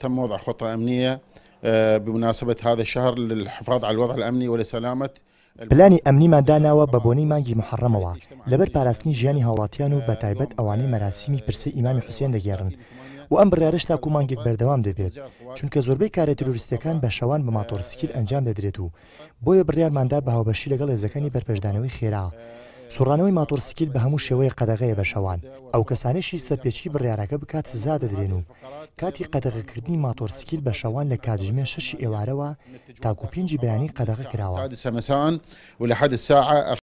تم وضع خطة أمنية بمناسبة هذا الشهر للحفاظ على الوضع الأمني ولسلامة پلانی ئەمنیمان داناوە بە بۆنی مانگی محڕمەوە لەبەر پاراستنی ژیانی هاوڵاتیان و بە تایبەت ئەوانەی مەراسیمی پرسی ئیمامی حوسێن دەگەێڕن و ئەم بڕارش تاکو مانگێک بەردەوام دەبێت چونکە زۆربەی کارە تروریستەکان بە شەوان بە ماتۆرسکیل ئەنجام دەدرێت و بۆیە بڕیارماندا بە هاوبەشی لەگەڵ لێزەکانی بەرپەشدانەوەی خێرا سوڕانەوەی ماتۆرسکیل بە هەموو شێوەیە قەدەغەیە بە شەوان ئەو کەسانشی سەرپێکی بڕیارەکە بکات زا دەدرێن و کاتی قەدەغەکردنی ماتۆرسکیل بە شەوان لە کاتژمێ شەشی ئێوارەوە تاکو پێنجی بەیانی قەدەغە کراوە.